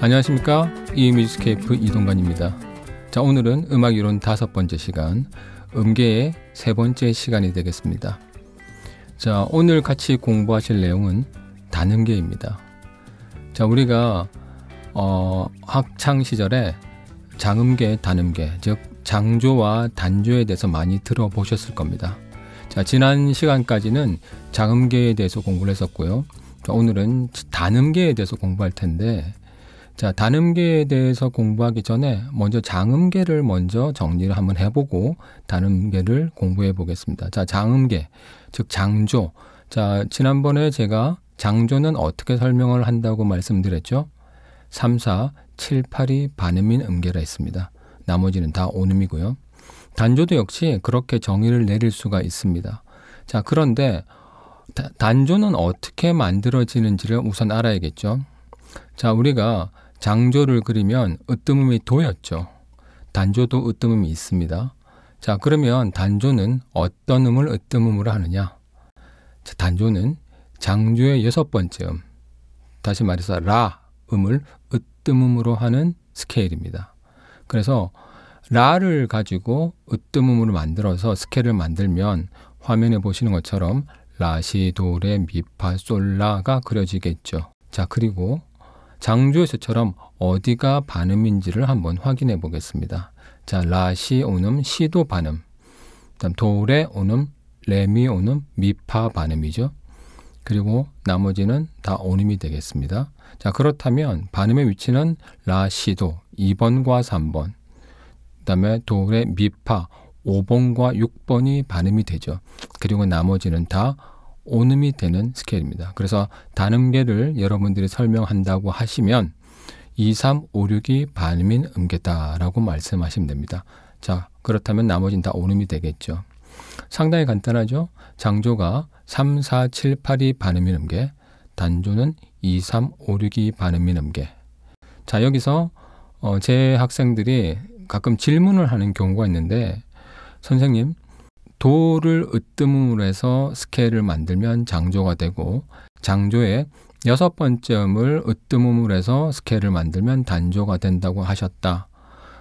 안녕하십니까 이뮤지스케이프 이동관입니다. 자 오늘은 음악 이론 다섯 번째 시간 음계의 세 번째 시간이 되겠습니다. 자 오늘 같이 공부하실 내용은 단음계입니다. 자 우리가 어, 학창 시절에 장음계, 단음계 즉 장조와 단조에 대해서 많이 들어보셨을 겁니다. 자 지난 시간까지는 장음계에 대해서 공부를 했었고요. 자, 오늘은 단음계에 대해서 공부할 텐데 자, 단음계에 대해서 공부하기 전에 먼저 장음계를 먼저 정리를 한번 해보고 단음계를 공부해 보겠습니다. 자, 장음계, 즉 장조. 자, 지난번에 제가 장조는 어떻게 설명을 한다고 말씀드렸죠? 3, 4, 7, 8이 반음인 음계라 했습니다. 나머지는 다 온음이고요. 단조도 역시 그렇게 정의를 내릴 수가 있습니다. 자, 그런데 단조는 어떻게 만들어지는지를 우선 알아야겠죠? 자, 우리가 장조를 그리면 으뜸음이 도였죠. 단조도 으뜸음이 있습니다. 자, 그러면 단조는 어떤 음을 으뜸음으로 하느냐? 자, 단조는 장조의 여섯 번째 음, 다시 말해서 라 음을 으뜸음으로 하는 스케일입니다. 그래서 라를 가지고 으뜸음으로 만들어서 스케일을 만들면 화면에 보시는 것처럼 라시도레 미파솔라가 그려지겠죠. 자, 그리고 장조에서처럼 어디가 반음인지를 한번 확인해 보겠습니다. 자, 라시 오음 시도 반음. 그다음 도레 오음 레미 오음 미파 반음이죠. 그리고 나머지는 다 오음이 되겠습니다. 자, 그렇다면 반음의 위치는 라시도 2번과 3번. 그다음에 도레 미파 5번과 6번이 반음이 되죠. 그리고 나머지는 다 온음이 되는 스케일입니다. 그래서 단음계를 여러분들이 설명한다고 하시면 2, 3, 5, 6이 반음인 음계다라고 말씀하시면 됩니다. 자, 그렇다면 나머지는 다온음이 되겠죠. 상당히 간단하죠? 장조가 3, 4, 7, 8이 반음인 음계, 단조는 2, 3, 5, 6이 반음인 음계. 자, 여기서 어, 제 학생들이 가끔 질문을 하는 경우가 있는데, 선생님, 도를 으뜸으로 해서 스케일을 만들면 장조가 되고 장조의 여섯 번째 음을 으뜸음으로 해서 스케일을 만들면 단조가 된다고 하셨다.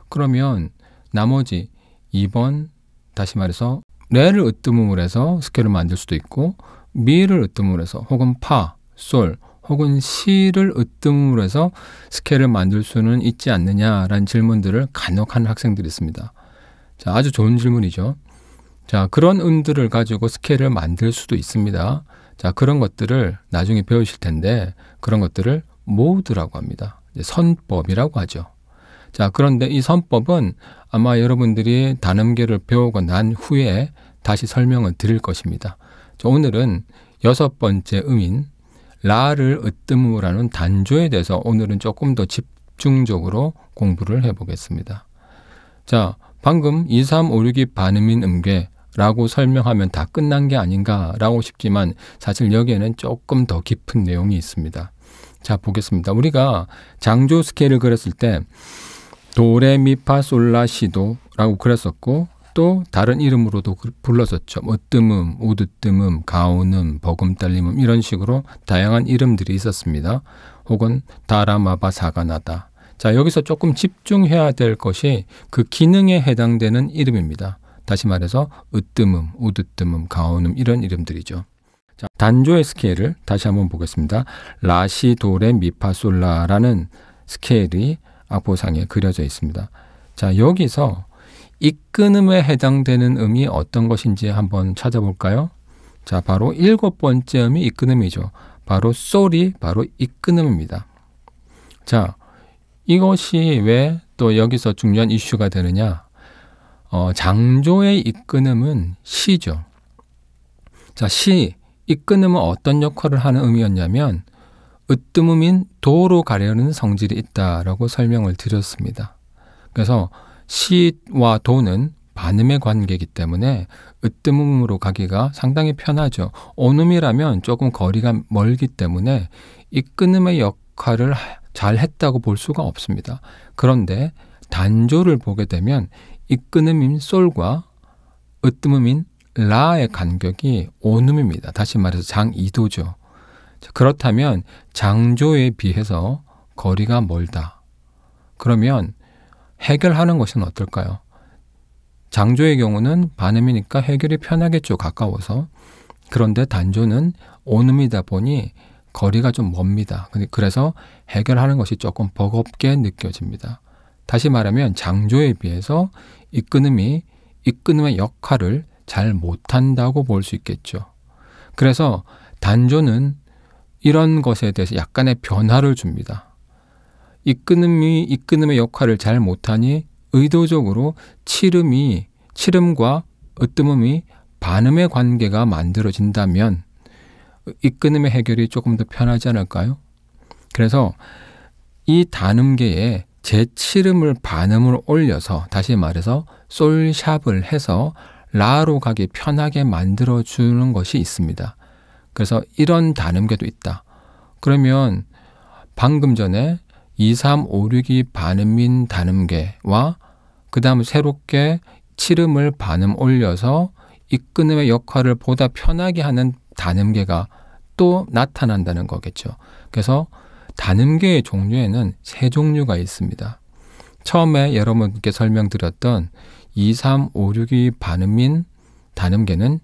그러면 나머지 2번 다시 말해서 레를 으뜸음으로 해서 스케일을 만들 수도 있고 미를 으뜸으로 음 해서 혹은 파, 솔 혹은 시를 으뜸으로 음 해서 스케일을 만들 수는 있지 않느냐라는 질문들을 간혹 하는 학생들이 있습니다. 자, 아주 좋은 질문이죠. 자, 그런 음들을 가지고 스케일을 만들 수도 있습니다. 자, 그런 것들을 나중에 배우실 텐데 그런 것들을 모드라고 합니다. 선법이라고 하죠. 자, 그런데 이 선법은 아마 여러분들이 단음계를 배우고 난 후에 다시 설명을 드릴 것입니다. 자, 오늘은 여섯 번째 음인 라를 으뜸으라는 단조에 대해서 오늘은 조금 더 집중적으로 공부를 해보겠습니다. 자, 방금 2, 3, 5, 6이 반음인 음계 라고 설명하면 다 끝난 게 아닌가라고 싶지만 사실 여기에는 조금 더 깊은 내용이 있습니다. 자, 보겠습니다. 우리가 장조 스케일을 그렸을 때 도레미파솔라시도 라고 그렸었고 또 다른 이름으로도 그 불렀었죠. 어뜸음, 뭐 우드뜸음가오음버금딸림음 이런 식으로 다양한 이름들이 있었습니다. 혹은 다라마바 사가나다. 자, 여기서 조금 집중해야 될 것이 그 기능에 해당되는 이름입니다. 다시 말해서 으뜸음, 우드뜸음, 가오음 이런 이름들이죠. 자, 단조의 스케일을 다시 한번 보겠습니다. 라시 도레 미파솔라라는 스케일이 악보상에 그려져 있습니다. 자, 여기서 이끈음에 해당되는 음이 어떤 것인지 한번 찾아볼까요? 자, 바로 일곱 번째 음이 이끈음이죠. 바로 솔이 바로 이끈음입니다. 자, 이것이 왜 또 여기서 중요한 이슈가 되느냐? 어, 장조의 이끈음은 시죠. 자, 시, 이끈음은 어떤 역할을 하는 의미였냐면, 으뜸음인 도로 가려는 성질이 있다라고 설명을 드렸습니다. 그래서 시와 도는 반음의 관계이기 때문에 으뜸음으로 가기가 상당히 편하죠. 온음이라면 조금 거리가 멀기 때문에 이끈음의 역할을 잘 했다고 볼 수가 없습니다. 그런데 단조를 보게 되면 이끄음인 솔과 으뜸음인 라의 간격이 온음입니다. 다시 말해서 장이도죠 그렇다면 장조에 비해서 거리가 멀다. 그러면 해결하는 것은 어떨까요? 장조의 경우는 반음이니까 해결이 편하겠죠. 가까워서. 그런데 단조는 온음이다 보니 거리가 좀 멉니다. 그래서 해결하는 것이 조금 버겁게 느껴집니다. 다시 말하면 장조에 비해서 이끄음이 이끄음의 역할을 잘 못한다고 볼 수 있겠죠. 그래서 단조는 이런 것에 대해서 약간의 변화를 줍니다. 이끄음이 이끄음의 역할을 잘 못하니 의도적으로 치름이 치름과 으뜸음이 반음의 관계가 만들어진다면 이끄음의 해결이 조금 더 편하지 않을까요? 그래서 이 단음계에 제칠음을 반음을 올려서 다시 말해서 솔샵을 해서 라로 가기 편하게 만들어 주는 것이 있습니다. 그래서 이런 단음계도 있다. 그러면 방금 전에 2, 3, 5, 6이 반음인 단음계와 그 다음 새롭게 칠음을 반음 올려서 이끈음의 역할을 보다 편하게 하는 단음계가 또 나타난다는 거겠죠. 그래서 단음계의 종류에는 세 종류가 있습니다. 처음에 여러분께 설명드렸던 2, 3, 5, 6이 반음인 단음계는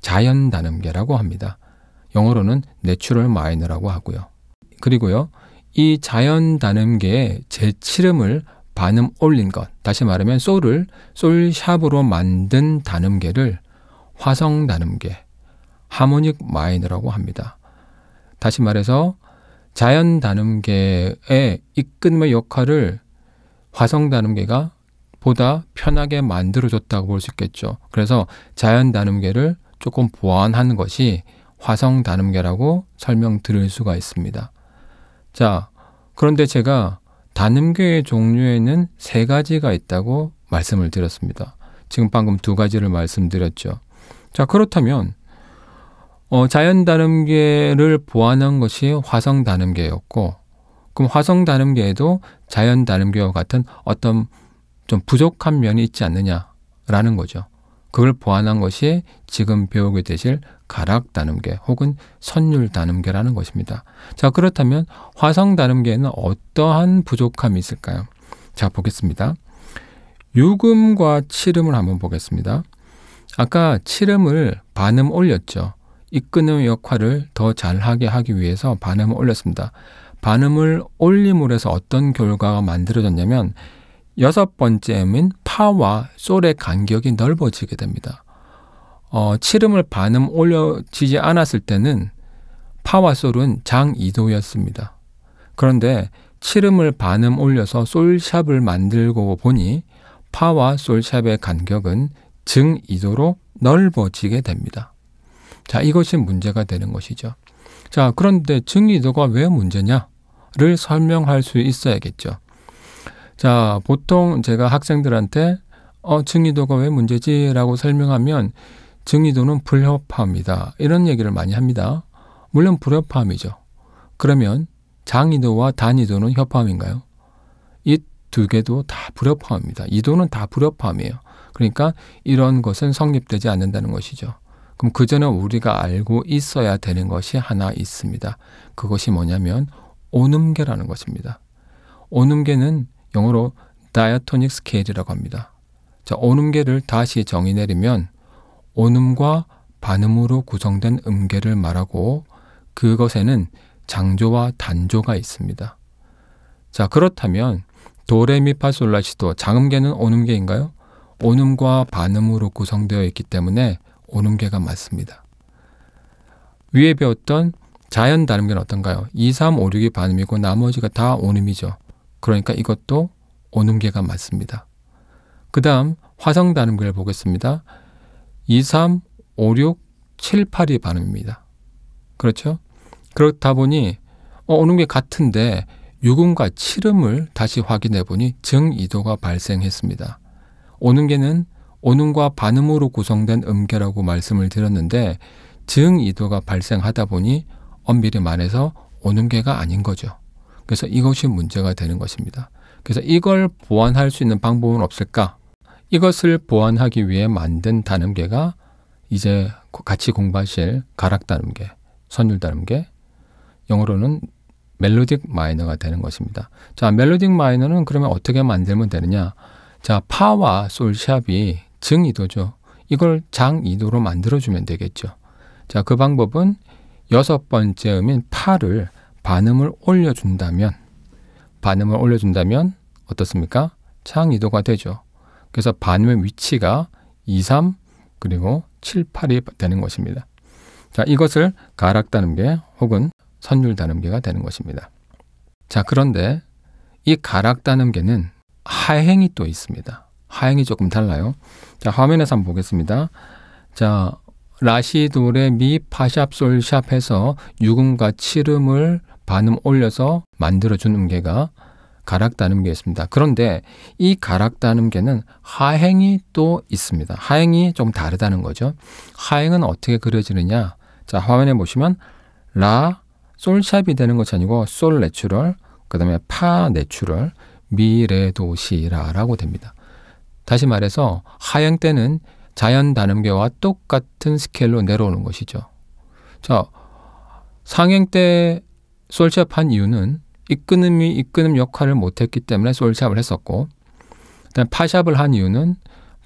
자연 단음계라고 합니다. 영어로는 내추럴 마이너라고 하고요. 그리고요. 이 자연 단음계의 제칠음을 반음 올린 것, 다시 말하면 솔을 솔샵으로 만든 단음계를 화성 단음계, 하모닉 마이너라고 합니다. 다시 말해서 자연 단음계의 이끈의 역할을 화성 단음계가 보다 편하게 만들어줬다고 볼 수 있겠죠. 그래서 자연 단음계를 조금 보완한 것이 화성 단음계라고 설명드릴 수가 있습니다. 자, 그런데 제가 단음계의 종류에는 세 가지가 있다고 말씀을 드렸습니다. 지금 방금 두 가지를 말씀드렸죠. 자, 그렇다면 어, 자연 다름계를 보완한 것이 화성 다름계였고 그럼 화성 다름계에도 자연 다름계와 같은 어떤 좀 부족한 면이 있지 않느냐라는 거죠. 그걸 보완한 것이 지금 배우게 되실 가락 다름계 혹은 선율 다름계라는 것입니다. 자, 그렇다면 화성 다름계에는 어떠한 부족함이 있을까요? 자, 보겠습니다. 유금과 칠음을 한번 보겠습니다. 아까 칠음을 반음 올렸죠. 이끄는 역할을 더 잘하게 하기 위해서 반음을 올렸습니다. 반음을 올림으로 해서 어떤 결과가 만들어졌냐면 여섯 번째 음인 파와 솔의 간격이 넓어지게 됩니다. 어, 칠음을 반음 올려지지 않았을 때는 파와 솔은 장2도였습니다 그런데 칠음을 반음 올려서 솔샵을 만들고 보니 파와 솔샵의 간격은 증2도로 넓어지게 됩니다. 자, 이것이 문제가 되는 것이죠. 자, 그런데 증리도가 왜 문제냐를 설명할 수 있어야겠죠. 자, 보통 제가 학생들한테 어, 증리도가 왜 문제지라고 설명하면 증리도는 불협화음이다. 이런 얘기를 많이 합니다. 물론 불협화음이죠. 그러면 장이도와 단이도는 협화음인가요? 이 두 개도 다 불협화음입니다. 이도는 다 불협화음이에요. 그러니까 이런 것은 성립되지 않는다는 것이죠. 그럼 그 전에 우리가 알고 있어야 되는 것이 하나 있습니다. 그것이 뭐냐면 온음계라는 것입니다. 온음계는 영어로 다이아토닉 스케일이라고 합니다. 자, 온음계를 다시 정의 내리면 온음과 반음으로 구성된 음계를 말하고 그것에는 장조와 단조가 있습니다. 자, 그렇다면 도레미파솔라시도 장음계는 온음계인가요? 온음과 반음으로 구성되어 있기 때문에 오는 게가 맞습니다 위에 배웠던 자연 다음계는 어떤가요? 2, 3, 5, 6이 반음이고 나머지가 다 온음이죠. 그러니까 이것도 온음계가 맞습니다. 그 다음 화성 다음계를 보겠습니다. 2, 3, 5, 6, 7, 8이 반음입니다. 그렇죠? 그렇다 보니 어, 온음계 같은데 6음과 7음을 다시 확인해 보니 증이도가 발생했습니다. 오는 게는 온음과 반음으로 구성된 음계라고 말씀을 드렸는데 증이도가 발생하다 보니 엄밀히 말해서 온음계가 아닌 거죠. 그래서 이것이 문제가 되는 것입니다. 그래서 이걸 보완할 수 있는 방법은 없을까? 이것을 보완하기 위해 만든 단음계가 이제 같이 공부하실 가락단음계, 선율단음계, 영어로는 멜로딕 마이너가 되는 것입니다. 자, 멜로딕 마이너는 그러면 어떻게 만들면 되느냐? 자, 파와 솔샵이 증이도죠. 이걸 장이도로 만들어주면 되겠죠. 자, 그 방법은 여섯 번째 음인 파를 반음을 올려준다면, 반음을 올려준다면 어떻습니까? 장이도가 되죠. 그래서 반음의 위치가 2, 3, 그리고 7, 8이 되는 것입니다. 자, 이것을 가락 단음계 혹은 선율 단음계가 되는 것입니다. 자, 그런데 이 가락 단음계는 하행이 또 있습니다. 하향이 조금 달라요. 자, 화면에서 한번 보겠습니다. 자, 라시돌의 미, 파샵, 솔샵 해서 유음과 7음을 반음 올려서 만들어준 음계가 가락단음계였습니다. 그런데 이 가락단음계는 하행이 또 있습니다. 하행이 좀 다르다는 거죠. 하행은 어떻게 그려지느냐? 자, 화면에 보시면 라, 솔샵이 되는 것이 아니고 솔 내추럴, 그 다음에 파 내추럴, 미 레 도 시라라고 됩니다. 다시 말해서 하향 때는 자연 단음계와 똑같은 스케일로 내려오는 것이죠. 자, 상행 때 솔샵한 이유는 이끄는이이끄는 역할을 못했기 때문에 솔샵을 했었고, 그다음 파샵을 한 이유는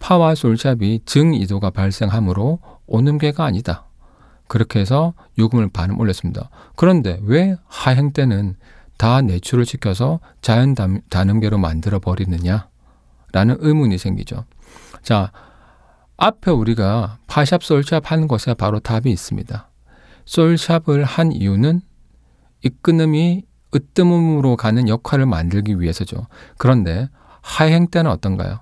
파와 솔샵이 증이도가 발생하므로 온음계가 아니다. 그렇게 해서 요금을 반음 올렸습니다. 그런데 왜 하행 때는 다 내추를 시켜서 자연 단음계로 만들어 버리느냐? 라는 의문이 생기죠. 자, 앞에 우리가 파샵, 솔샵 하는 것에 바로 답이 있습니다. 솔샵을 한 이유는 이끄음이 으뜸음으로 가는 역할을 만들기 위해서죠. 그런데 하행 때는 어떤가요?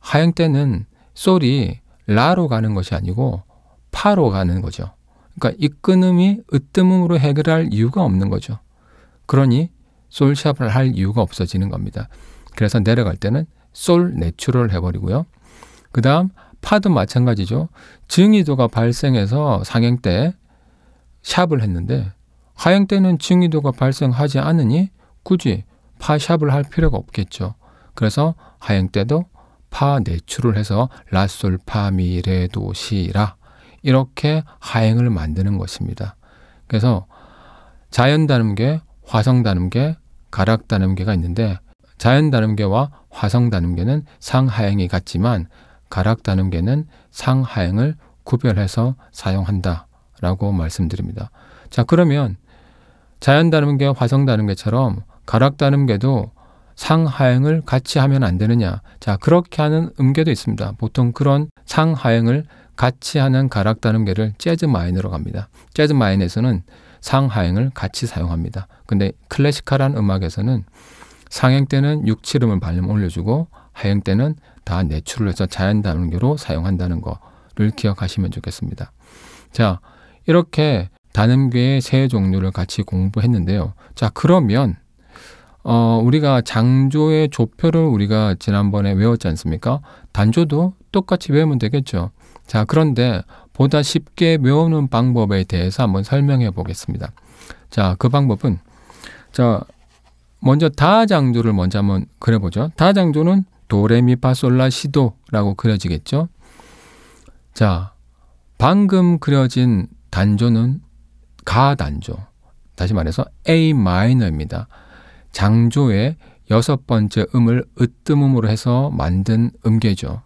하행 때는 솔이 라로 가는 것이 아니고 파로 가는 거죠. 그러니까 이끄음이 으뜸음으로 해결할 이유가 없는 거죠. 그러니 솔샵을 할 이유가 없어지는 겁니다. 그래서 내려갈 때는 솔 내추럴 해버리고요. 그 다음 파도 마찬가지죠. 증이도가 발생해서 상행 때 샵을 했는데 하행 때는 증이도가 발생하지 않으니 굳이 파샵을 할 필요가 없겠죠. 그래서 하행 때도 파 내추를 해서 라솔 파미레도 시라 이렇게 하행을 만드는 것입니다. 그래서 자연 단음계, 화성 단음계, 가락 단음계가 있는데 자연 다음계와 화성 다음계는 상하행이 같지만 가락 다음계는 상하행을 구별해서 사용한다. 라고 말씀드립니다. 자, 그러면 자연 다음계와 화성 다음계처럼 가락 다음계도 상하행을 같이 하면 안 되느냐. 자, 그렇게 하는 음계도 있습니다. 보통 그런 상하행을 같이 하는 가락 다음계를 재즈 마인으로 갑니다. 재즈 마인에서는 상하행을 같이 사용합니다. 근데 클래식컬한 음악에서는 상행 때는 육칠음을 발음 올려주고 하행 때는 다 내추럴해서 자연 단음교로 사용한다는 거를 기억하시면 좋겠습니다. 자, 이렇게 단음계의 세 종류를 같이 공부했는데요. 자, 그러면 어, 우리가 장조의 조표를 우리가 지난번에 외웠지 않습니까? 단조도 똑같이 외우면 되겠죠. 자, 그런데 보다 쉽게 외우는 방법에 대해서 한번 설명해 보겠습니다. 자, 그 방법은 자, 먼저 다장조를 먼저 한번 그려보죠. 다장조는 도레미파솔라시도라고 그려지겠죠. 자, 방금 그려진 단조는 가 단조. 다시 말해서 A 마이너입니다. 장조의 여섯 번째 음을 으뜸음으로 해서 만든 음계죠.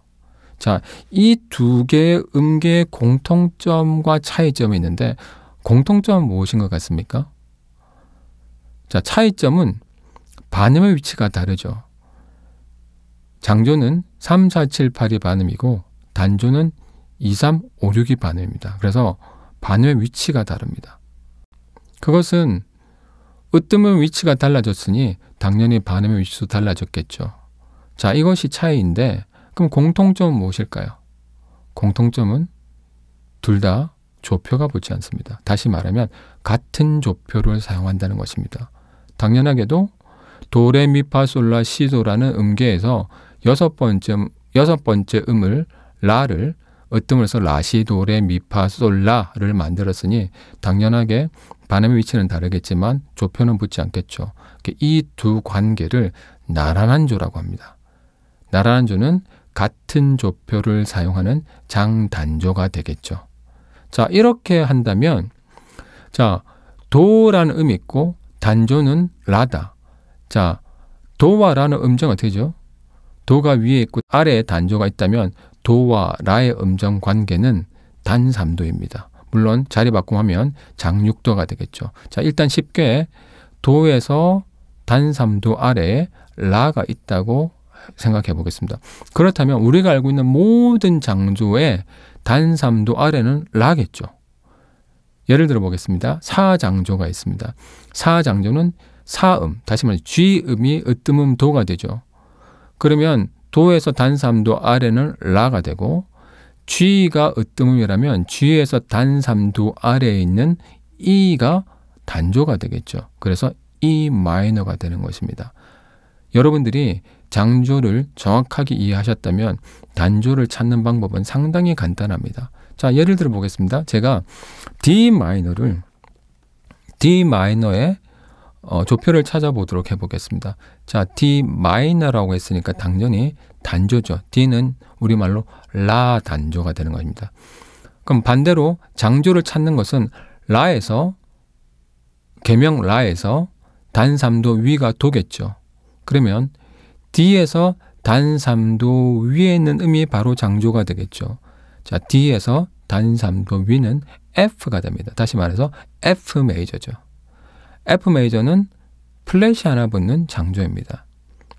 자, 이 두 개의 음계의 공통점과 차이점이 있는데 공통점은 무엇인 것 같습니까? 자, 차이점은 반음의 위치가 다르죠. 장조는 3, 4, 7, 8이 반음이고 단조는 2, 3, 5, 6이 반음입니다. 그래서 반음의 위치가 다릅니다. 그것은 으뜸의 위치가 달라졌으니 당연히 반음의 위치도 달라졌겠죠. 자, 이것이 차이인데 그럼 공통점은 무엇일까요? 공통점은 둘 다 조표가 붙지 않습니다. 다시 말하면 같은 조표를 사용한다는 것입니다. 당연하게도 도레미파솔라시도라는 음계에서 여섯 번째 여섯 번째 음을 라를 으뜸을서 라시도레미파솔라를 만들었으니 당연하게 반음의 위치는 다르겠지만 조표는 붙지 않겠죠. 이 두 관계를 나란한 조라고 합니다. 나란한 조는 같은 조표를 사용하는 장단조가 되겠죠. 자, 이렇게 한다면 자, 도라는 음이 있고 단조는 라다. 자, 도와라는 음정은 어떻게 죠 도가 위에 있고 아래에 단조가 있다면 도와 라의 음정 관계는 단삼도입니다. 물론 자리 바꿈하면 장육도가 되겠죠. 자, 일단 쉽게 도에서 단삼도 아래에 라가 있다고 생각해 보겠습니다. 그렇다면 우리가 알고 있는 모든 장조의 단삼도 아래는 라겠죠. 예를 들어 보겠습니다. 사장조가 있습니다. 사장조는 사음, 다시 말해 쥐음이 으뜸음 도가 되죠. 그러면 도에서 단삼도 아래는 라가 되고 쥐가 으뜸음이라면 쥐에서 단삼도 아래에 있는 이가 단조가 되겠죠. 그래서 이 마이너가 되는 것입니다. 여러분들이 장조를 정확하게 이해하셨다면 단조를 찾는 방법은 상당히 간단합니다. 자, 예를 들어 보겠습니다. 제가 D 마이너를 D 마이너에 어, 조표를 찾아보도록 해보겠습니다. 자, D 마이너라고 했으니까 당연히 단조죠. D는 우리말로 라 단조가 되는 것입니다. 그럼 반대로 장조를 찾는 것은 라에서 개명 라에서 단삼도 위가 도겠죠. 그러면 D에서 단삼도 위에 있는 음이 바로 장조가 되겠죠. 자, D에서 단삼도 위는 F가 됩니다. 다시 말해서 F 메이저죠. F 메이저는 플랫이 하나 붙는 장조입니다.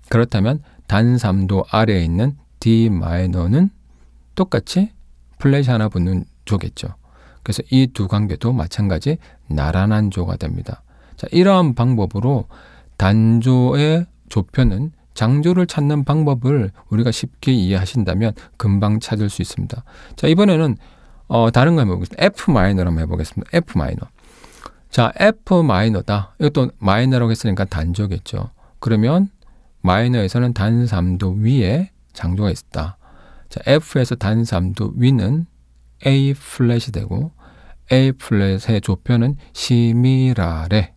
그렇다면 단 3도 아래에 있는 D 마이너는 똑같이 플랫이 하나 붙는 조겠죠. 그래서 이 두 관계도 마찬가지 나란한 조가 됩니다. 자, 이러한 방법으로 단조의 조표는 장조를 찾는 방법을 우리가 쉽게 이해하신다면 금방 찾을 수 있습니다. 자, 이번에는 어, 다른 걸 해보겠습니다. F 마이너로 한번 해보겠습니다. F 마이너. 자, F 마이너다. 이것도 마이너라고 했으니까 단조겠죠. 그러면 마이너에서는 단3도 위에 장조가 있다. 자, F에서 단3도 위는 A 플랫이 되고 A 플랫의 조표는 시미라레.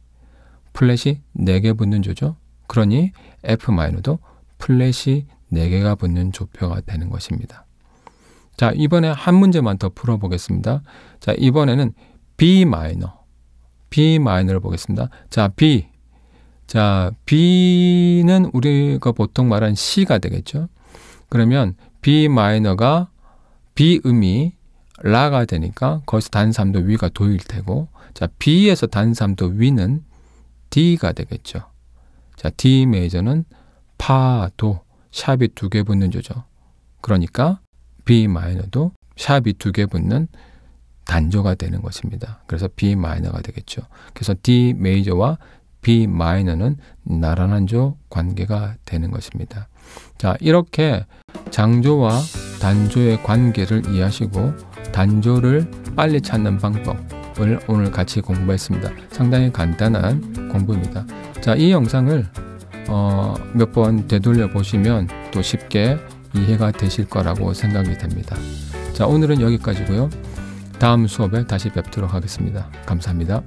플랫이 4개 붙는 조죠. 그러니 F 마이너도 플랫이 4개가 붙는 조표가 되는 것입니다. 자, 이번에 한 문제만 더 풀어보겠습니다. 자, 이번에는 B 마이너. B 마이너를 보겠습니다. 자, B. 자, B는 우리가 보통 말한 C가 되겠죠. 그러면 B 마이너가 B 음이 라가 되니까 거기서 단삼도 위가 도일 테고 자, B에서 단삼도 위는 D가 되겠죠. 자, D 메이저는 파 도 샵이 두 개 붙는 조죠. 그러니까 B 마이너도 샵이 두 개 붙는 단조가 되는 것입니다. 그래서 B 마이너가 되겠죠. 그래서 D 메이저와 B 마이너는 나란한 조 관계가 되는 것입니다. 자, 이렇게 장조와 단조의 관계를 이해하시고 단조를 빨리 찾는 방법을 오늘 같이 공부했습니다. 상당히 간단한 공부입니다. 자, 이 영상을 어, 몇번 되돌려 보시면 또 쉽게 이해가 되실 거라고 생각이 됩니다. 자, 오늘은 여기까지고요. 다음 수업에 다시 뵙도록 하겠습니다. 감사합니다.